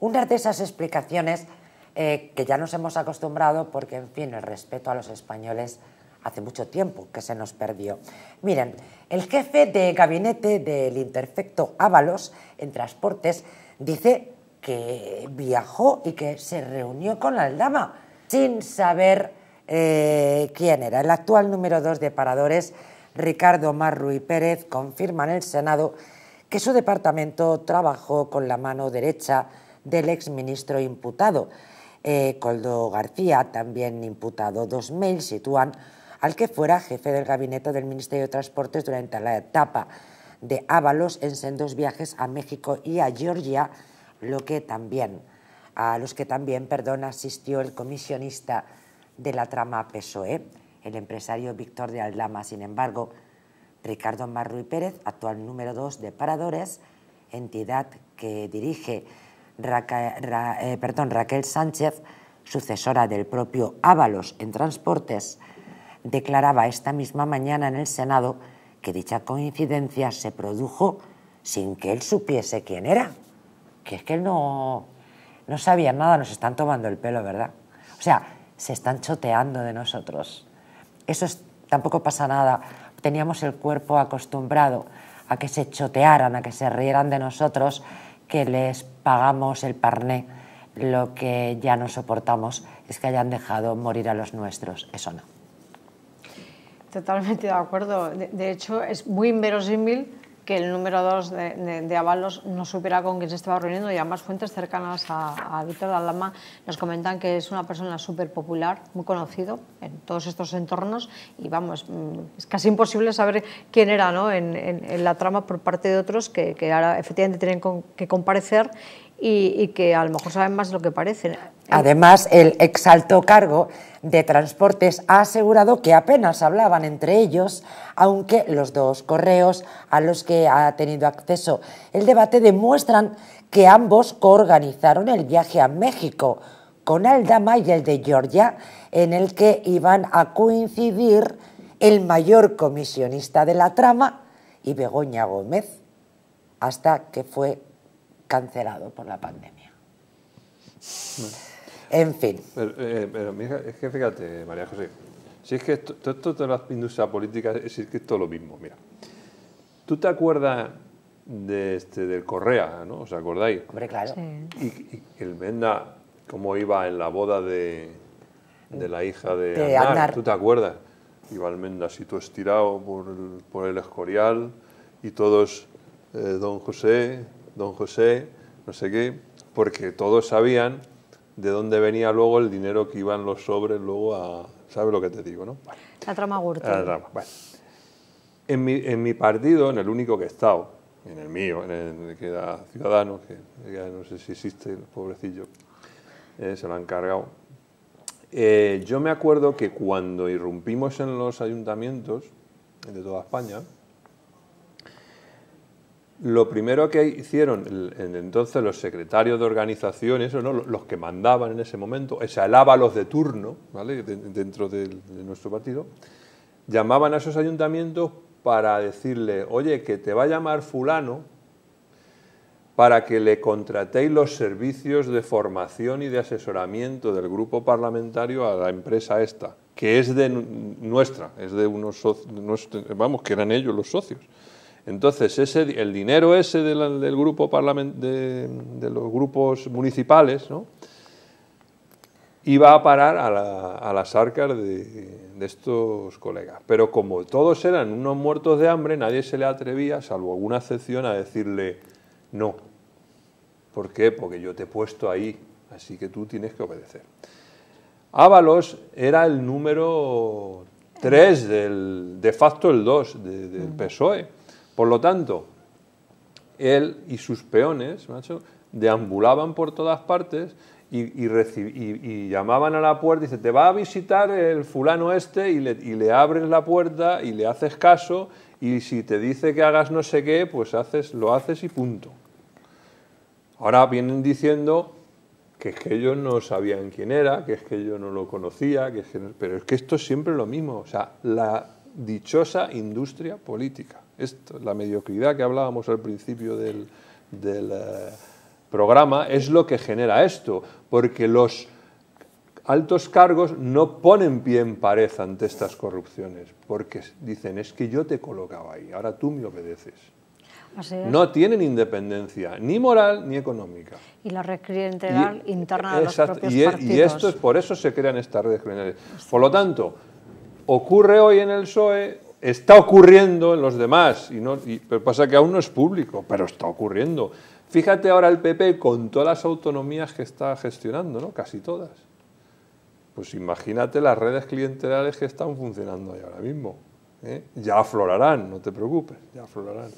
Una de esas explicaciones eh, que ya nos hemos acostumbrado porque, en fin, el respeto a los españoles hace mucho tiempo que se nos perdió. Miren, el jefe de gabinete del Interfecto Ábalos en Transportes dice que viajó y que se reunió con la Aldama sin saber eh, quién era. El actual número dos de Paradores, Ricardo y Pérez, confirma en el Senado que su departamento trabajó con la mano derecha del exministro imputado. Eh, Coldo García, también imputado, dos mails sitúan al que fuera jefe del gabinete del Ministerio de Transportes durante la etapa de Ábalos en sendos viajes a México y a Georgia, lo que también, a los que también perdón, asistió el comisionista de la trama PSOE, el empresario Víctor de Aldama. Sin embargo, Ricardo Marruy Pérez, actual número 2 de Paradores, entidad que dirige Raquel, eh, Raquel Sánchez, sucesora del propio Ábalos en Transportes, declaraba esta misma mañana en el Senado que dicha coincidencia se produjo sin que él supiese quién era. Que es que él no, no sabía nada, nos están tomando el pelo, ¿verdad? O sea, se están choteando de nosotros. Eso tampoco pasa nada teníamos el cuerpo acostumbrado a que se chotearan, a que se rieran de nosotros, que les pagamos el parné. Lo que ya no soportamos es que hayan dejado morir a los nuestros. Eso no. Totalmente de acuerdo. De, hecho, es muy inverosímil que el número dos de, avalos no supiera con quién se estaba reuniendo y además fuentes cercanas a, Víctor Dalama nos comentan que es una persona súper popular, muy conocido en todos estos entornos y vamos, mm, es casi imposible saber quién era ¿no? en, la trama por parte de otros que, que ahora efectivamente tienen que comparecer y, que a lo mejor saben más de lo que parecen. Además, el exalto cargo de Transportes ha asegurado que apenas hablaban entre ellos, aunque los dos correos a los que ha tenido acceso el debate demuestran que ambos coorganizaron el viaje a México con Aldama y el de Georgia, en el que iban a coincidir el mayor comisionista de la trama y Begoña Gómez, hasta que fue cancelado por la pandemia. En fin. Pero, eh, es que fíjate, María José, si es que esto, de las industrias políticas, es que es todo lo mismo, mira. ¿Tú te acuerdas de este, del Correa, ¿no? ¿Os acordáis? Hombre, claro. Y, el Menda, cómo iba en la boda de, de la hija de, de ¿tú te acuerdas? Iba el Menda así todo estirado por el, por el escorial y todos, eh, don José, don José, no sé qué, porque todos sabían de dónde venía luego el dinero que iban los sobres luego a... ¿Sabes lo que te digo, no? La trama gorda. bueno. en, mi, partido, en el único que he estado, en el mío, en el que era Ciudadanos, que ya no sé si existe, el pobrecillo, eh, se lo han cargado. Eh, yo me acuerdo que cuando irrumpimos en los ayuntamientos de toda España, lo primero que hicieron entonces los secretarios de organizaciones, ¿no? los que mandaban en ese momento, o sea, el de turno, dentro de, nuestro partido, llamaban a esos ayuntamientos para decirle, oye, que te va a llamar fulano para que le contratéis los servicios de formación y de asesoramiento del grupo parlamentario a la empresa esta, que es de nuestra, es de unos socios, vamos, que eran ellos los socios. Entonces, el dinero ese del, de, los grupos municipales iba a parar a, las arcas de, estos colegas. Pero como todos eran unos muertos de hambre, nadie se le atrevía, salvo alguna excepción, a decirle no. ¿Por qué? Porque yo te he puesto ahí, así que tú tienes que obedecer. Ábalos era el número 3, de facto el 2 del PSOE por lo tanto, él y sus peones, macho, deambulaban por todas partes y, llamaban a la puerta y dice, te va a visitar el fulano este y le, abres la puerta y le haces caso y si te dice que hagas no sé qué, pues haces, lo haces y punto. Ahora vienen diciendo que es que ellos no sabían quién era, que es que yo no lo conocía, que es pero es que esto es siempre lo mismo, o sea, la dichosa industria política. Esto, la mediocridad que hablábamos al principio del, eh, programa es lo que genera esto, porque los altos cargos no ponen pie en pared ante estas corrupciones, porque dicen, es que yo te colocaba ahí, ahora tú me obedeces. No tienen independencia, ni moral ni económica. Y la red interna de los propios y, partidos. Y esto es, por eso se crean estas redes criminales. Por lo tanto, ocurre hoy en el PSOE está ocurriendo en los demás, y no, pero pasa que aún no es público, pero está ocurriendo. Fíjate ahora el PP con todas las autonomías que está gestionando, ¿no? casi todas. Pues imagínate las redes clientelares que están funcionando ahí ahora mismo. ¿eh? Ya aflorarán, no te preocupes, ya aflorarán.